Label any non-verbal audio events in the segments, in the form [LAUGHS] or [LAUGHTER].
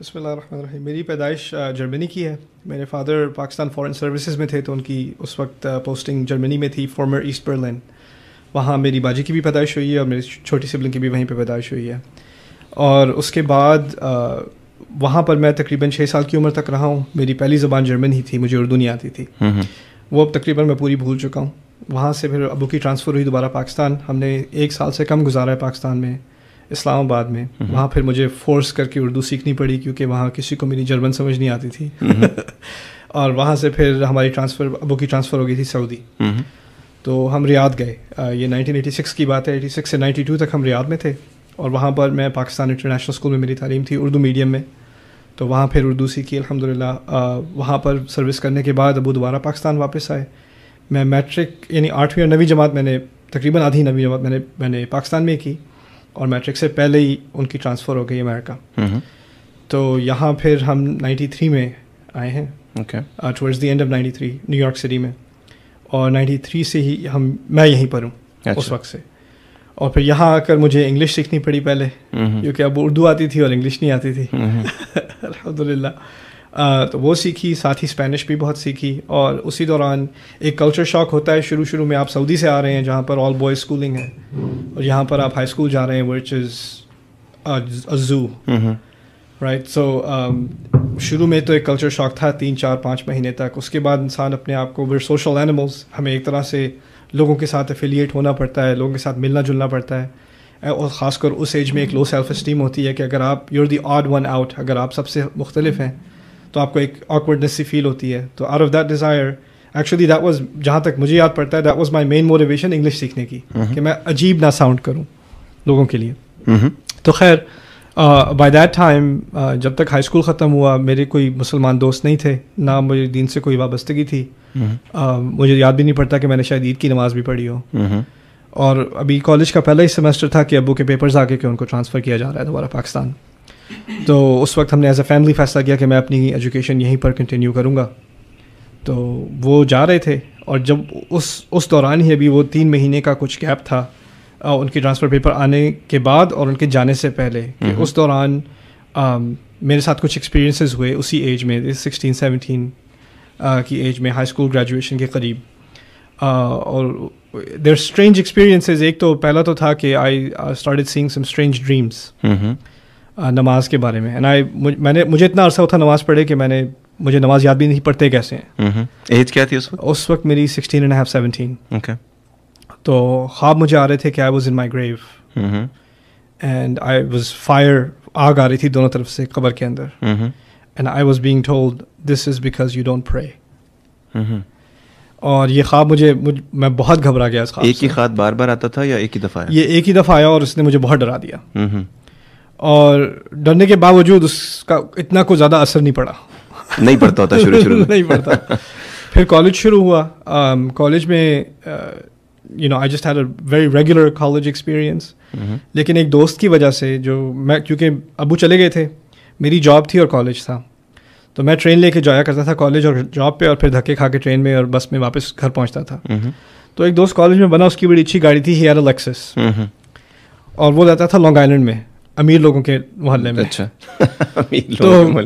बसमिल मेरी पैदाइश जर्मनी की है मेरे फादर पाकिस्तान फॉरेन सर्विसेज में थे तो उनकी उस वक्त पोस्टिंग जर्मनी में थी फॉर्मर ईस्ट बर्लिन वहाँ मेरी बाजी की भी पैदाइश हुई है और मेरी छोटी सिबलिंग की भी वहीं पर पैदाइश हुई है और उसके बाद वहाँ पर मैं तकरीबन छः साल की उम्र तक रहा हूँ मेरी पहली ज़बान जर्मन ही थी मुझे उर्दू नहीं आती थी हम्म, हम्म। वो अब तकरीबन मैं पूरी भूल चुका हूँ वहाँ से फिर अबू की ट्रांसफ़र हुई दोबारा पाकिस्तान हमने एक साल से कम गुजारा है पाकिस्तान में इस्लामाबाद में हम्म। वहाँ फिर मुझे फोर्स करके उर्दू सीखनी पड़ी क्योंकि वहाँ किसी को मेरी जर्मन समझ नहीं आती थी हम्म। [LAUGHS] और वहाँ से फिर हमारी ट्रांसफ़र अबू की ट्रांसफ़र हो गई थी सऊदी हम्म। तो हम रियाद गए ये 1986 की बात है 86 से 92 तक हम रियाद में थे और वहाँ पर मैं पाकिस्तान इंटरनेशनल स्कूल में मेरी तालीम थी उर्दू मीडियम में तो वहाँ फिर उर्दू सीखी अलहमदिल्ला वहाँ पर सर्विस करने के बाद अबू दोबारा पाकिस्तान वापस आए मैं मैट्रिक यानी आठवीं और नवीं जमात मैंने तकरीबन आधी नवीं जमात मैंने मैंने पाकिस्तान में की और मैट्रिक से पहले ही उनकी ट्रांसफ़र हो गई अमेरिका तो यहाँ फिर हम 93 में आए हैं towards the end of 93 New York City में और 93 से ही हम मैं यहीं पर हूँ अच्छा। उस वक्त से और फिर यहाँ आकर मुझे इंग्लिश सीखनी पड़ी पहले क्योंकि अब उर्दू आती थी और इंग्लिश नहीं आती थी [LAUGHS] अलहमदिल्ला तो वो सीखी साथ ही स्पेनिश भी बहुत सीखी और उसी दौरान एक कल्चर शॉक होता है शुरू शुरू में आप सऊदी से आ रहे हैं जहाँ पर ऑल बॉय स्कूलिंग है और यहाँ पर आप हाई स्कूल जा रहे हैं विच इज़ अज़ू राइट सो शुरू में तो एक कल्चर शॉक था तीन चार पाँच महीने तक उसके बाद इंसान अपने आप को वर सोशल एनिमल्स हमें एक तरह से लोगों के साथ एफिलिएट होना पड़ता है लोगों के साथ मिलना जुलना पड़ता है और ख़ासकर उस एज में एक लो सेल्फ इस्टीम होती है कि अगर आप you're the odd one out अगर आप सबसे मुख्तलिफ हैं तो आपको एक ऑकवर्डनेस सी फील होती है तो out of that desire actually that was जहाँ तक मुझे याद पड़ता है that was my main motivation English सीखने की हम्म। कि मैं अजीब ना साउंड करूँ लोगों के लिए हम्म। तो खैर बाय दैट टाइम जब तक हाई स्कूल ख़त्म हुआ मेरे कोई मुसलमान दोस्त नहीं थे ना मुझे दीन से कोई वाबस्तगी थी हम्म। uh, मुझे याद भी नहीं पड़ता कि मैंने शायद ईद की नमाज़ भी पढ़ी हो और अभी कॉलेज का पहला ही सेमेस्टर था कि अबू के पेपर्स आके कि उनको ट्रांसफ़र किया जा रहा है दोबारा पाकिस्तान तो उस वक्त हमने एज ए फैमिली फैसला किया कि मैं अपनी एजुकेशन यहीं पर कंटिन्यू करूँगा तो वो जा रहे थे और जब उस उस दौरान ही अभी वो तीन महीने का कुछ गैप था आ, उनके ट्रांसफ़र पेपर आने के बाद और उनके जाने से पहले उस दौरान आ, मेरे साथ कुछ एक्सपीरियंसेस हुए उसी एज में सिक्सटीन सेवनटीन की एज में हाई स्कूल ग्रेजुएशन के करीब आ, और देर स्ट्रेंज एक्सपीरियंसेस एक तो पहला तो था कि I started seeing some strange dreams नमाज के बारे में एंड आई मैंने मुझे इतना अरसा था नमाज पढ़े कि मैंने मुझे नमाज याद भी नहीं पढ़ते कैसे हैं एज क्या थी उस वक्त उस वक्त मेरी sixteen and half seventeen okay तो ख्वाब मुझे आ रहे थे कि I was in my grave and I was fire आग आ रही थी दोनों तरफ से कबर के अंदर and I was being told this is because you don't pray और ये ख्वाब मुझे मुझ मैं बहुत घबरा गया इस एक ही ख्वाब बार बार आता था या एक ही दफ़ा ये एक ही दफ़ा आया और उसने मुझे बहुत डरा दिया और डरने के बावजूद उसका इतना कोई ज़्यादा असर नहीं पड़ा नहीं पड़ता होता शुरू शुरू [LAUGHS] नहीं पड़ता फिर कॉलेज शुरू हुआ कॉलेज um, में you know I just had a very regular college experience लेकिन एक दोस्त की वजह से जो मैं क्योंकि अबू चले गए थे मेरी जॉब थी और कॉलेज था तो मैं ट्रेन लेके जाया करता था कॉलेज और जॉब पे और फिर धक्के खा के ट्रेन में और बस में वापस घर पहुंचता था mm-hmm. तो एक दोस्त कॉलेज में बना उसकी बड़ी अच्छी गाड़ी थी हेयर अलेक्सिस mm-hmm. और वो रहता था लॉन्ग आइलैंड में अमीर लोगों के मोहल्ले में अच्छा [LAUGHS] अमीर तो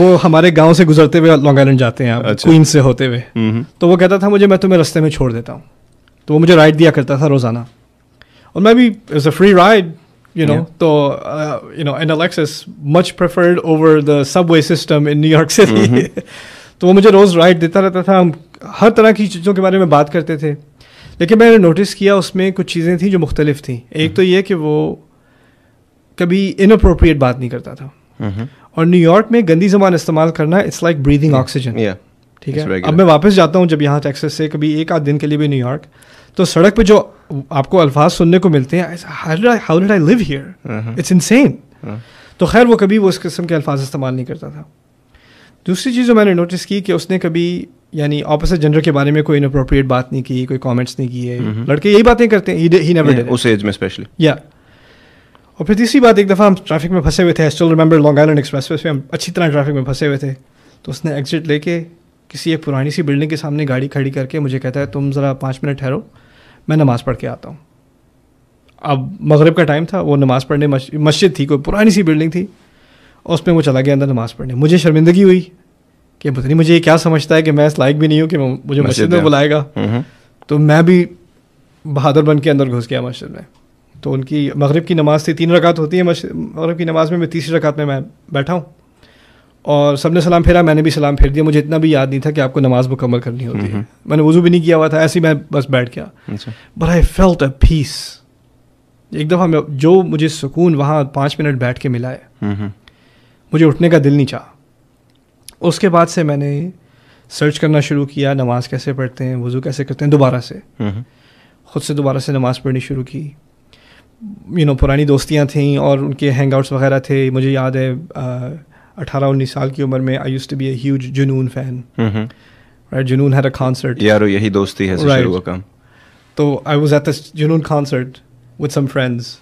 वो हमारे गांव से गुजरते हुए लॉन्ग आइलैंड जाते हैं अच्छा। क्वीन से होते हुए तो वो कहता था मुझे मैं तुम्हें रस्ते में छोड़ देता हूँ तो वो मुझे राइड दिया करता था रोज़ाना और मैं भी is a free ride you know तो you know an Alexis much preferred over the subway system in New York City तो वो मुझे रोज़ राइड देता रहता था हम हर तरह की चीज़ों के बारे में बात करते थे लेकिन मैंने नोटिस किया उसमें कुछ चीज़ें थी जो मुख्तलिफ थी एक mm-hmm। तो ये कि वो कभी इनअप्रोप्रिएट बात नहीं करता था mm-hmm. और न्यूयॉर्क में गंदी जबान इस्तेमाल करना इट्स लाइक ब्रीदिंग ऑक्सीजन ठीक है अब मैं वापस जाता हूँ जब यहाँ टैक्सेस से कभी एक आध दिन के लिए भी न्यूयॉर्क तो सड़क पे जो आपको अल्फाज सुनने को मिलते हैं how did I live here it's insane तो खैर वो कभी वो उस किस्म के अल्फाज इस्तेमाल नहीं करता था दूसरी चीज़ जो मैंने नोटिस की कि उसने कभी यानी ऑपोजिट जेंडर के बारे में कोई इनअप्रोप्रिएट बात नहीं की कोई कॉमेंट्स नहीं किए mm-hmm. लड़के यही बातें करते हैं ही नेवर उस एज में स्पेशली या yeah. और फिर तीसरी बात एक दफ़ा हम ट्रैफिक में फंसे हुए थे still remember Long Island expressway हम अच्छी तरह ट्रैफिक में फंसे हुए थे तो उसने एग्जिट लेके किसी एक पुरानी सी बिल्डिंग के सामने गाड़ी खड़ी करके मुझे कहता है तुम ज़रा पाँच मिनट ठहरो मैं नमाज़ पढ़ के आता हूँ अब मगरब का टाइम था वो नमाज़ पढ़ने मस्जिद थी कोई पुरानी सी बिल्डिंग थी और उसमें वो चला गया अंदर नमाज़ पढ़ने मुझे शर्मिंदगी हुई कि पता नहीं मुझे ये क्या समझता है कि मैं इस लायक भी नहीं हूँ कि मुझे मस्जिद में बुलाएगा तो मैं भी बहादुर बन के अंदर घुस गया मस्जिद में तो उनकी मगरब की नमाज़ थी तीन रकात होती है मगरब की नमाज़ में मैं तीसरी रकात में मैं बैठा हूँ और सब ने सलाम फेरा मैंने भी सलाम फेर दिया मुझे इतना भी याद नहीं था कि आपको नमाज़ मुकम्मल करनी होती है मैंने वज़ू भी नहीं किया हुआ था ऐसे ही मैं बस बैठ गया but I felt a peace एक दफ़ा मैं जो मुझे सुकून वहाँ पाँच मिनट बैठ के मिला है मुझे उठने का दिल नहीं चाह उसके बाद से मैंने सर्च करना शुरू किया नमाज़ कैसे पढ़ते हैं वज़ू कैसे करते हैं दोबारा से ख़ुद से दोबारा से नमाज़ पढ़नी शुरू की यू नो पुरानी दोस्तियाँ थीं और उनके हैंग आउट्स वगैरह थे मुझे याद है अठारह उन्नीस साल की उम्र में I used to be huge Junoon fan right Junoon हर कॉन्सर्ट यार यही दोस्ती है right. शुरू काम तो I was at this Junoon concert with some friends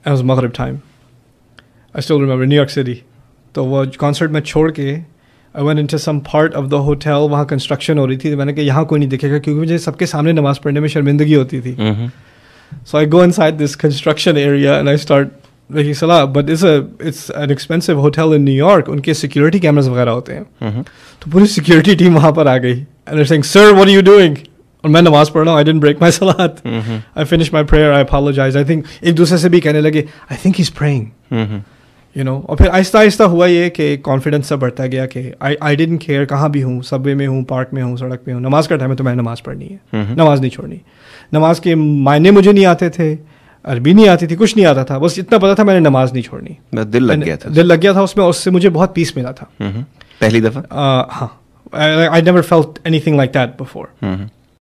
at was मगरिब time I still remember New York City तो वो कॉन्सर्ट में छोड़ के I went into some part of the hotel वहाँ कंस्ट्रक्शन हो रही थी तो मैंने कहा यहाँ कोई नहीं दिखेगा क्योंकि मुझे सबके सामने नमाज़ पढ़ने में शर्मिंदगी होती थी mm-hmm. So I go inside this construction area and I start making salah. But it's a it's an expensive hotel in New York. Unke security cameras vagara hote hain. So police security team wahan par and they're saying, "Sir, what are you doing?" And main namaz parna. I didn't break my [LAUGHS] salat. Mm-hmm. I finished my prayer. I apologize. I think ek dusre se bhi kehne I think he's praying. Mm-hmm. You know और फिर आहिस्ता आहिस्ता हुआ ये कि confidence सब बढ़ता गया कि आई आई डेंट केयर कहाँ भी हूँ सबवे में हूँ पार्क में हूँ सड़क पे हूँ नमाज का टाइम है तो मैं नमाज़ पढ़नी है नमाज़ नहीं छोड़नी नमाज के मायने मुझे नहीं आते थे अरबी नहीं आती थी कुछ नहीं आता था बस इतना पता था मैंने नमाज नहीं छोड़नी दिल लग गया था दिल लग गया था उसमें उससे मुझे बहुत पीस मिला था पहली दफ़ा हाँ I never felt anything like that before